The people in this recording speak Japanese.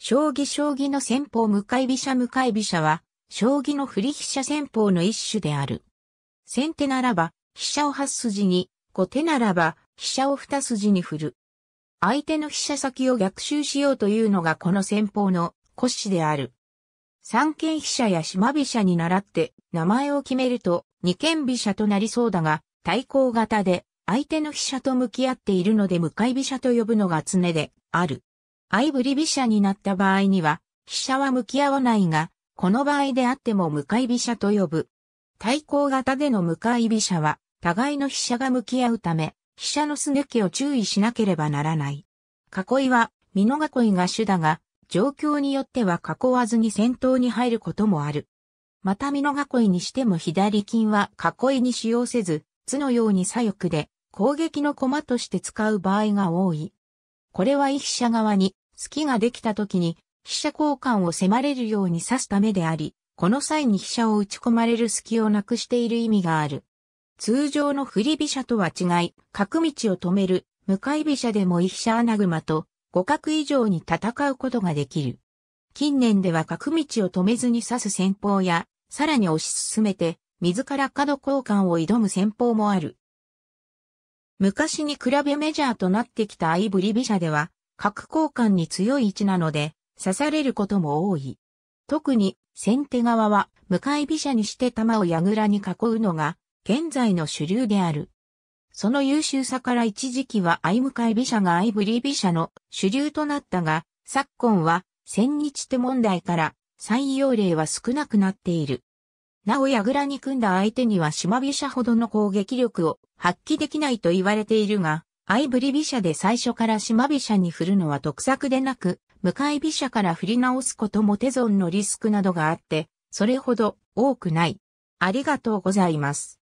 将棋将棋の戦法向かい飛車向かい飛車は、将棋の振り飛車戦法の一種である。先手ならば、飛車を8筋に、後手ならば、飛車を2筋に振る。相手の飛車先を逆襲しようというのがこの戦法の骨子である。三軒飛車や島飛車に倣って名前を決めると二軒飛車となりそうだが、対抗型で相手の飛車と向き合っているので向かい飛車と呼ぶのが常である。相振り飛車になった場合には、飛車は向き合わないが、この場合であっても向かい飛車と呼ぶ。対抗型での向かい飛車は、互いの飛車が向き合うため、飛車のすねきを注意しなければならない。囲いは、美濃囲いが主だが、状況によっては囲わずに先頭に入ることもある。また美濃囲いにしても左金は囲いに使用せず、図のように左翼で攻撃の駒として使う場合が多い。これは一飛車側に隙ができた時に、飛車交換を迫れるように指すためであり、この際に飛車を打ち込まれる隙をなくしている意味がある。通常の振り飛車とは違い、角道を止める、向かい飛車でも飛車穴熊と、互角以上に戦うことができる。近年では角道を止めずに指す戦法や、さらに推し進めて、自ら角交換を挑む戦法もある。昔に比べメジャーとなってきた相振り飛車では、角交換に強い位置なので、刺されることも多い。特に、先手側は、向かい飛車にして玉を矢倉に囲うのが、現在の主流である。その優秀さから一時期は相向かい飛車が相振り飛車の主流となったが、昨今は、千日手問題から、採用例は少なくなっている。なお倉に組んだ相手には島飛車ほどの攻撃力を発揮できないと言われているが、アブリビ飛車で最初から島飛車に振るのは得策でなく、向かい飛車から振り直すことも手損のリスクなどがあって、それほど多くない。ありがとうございます。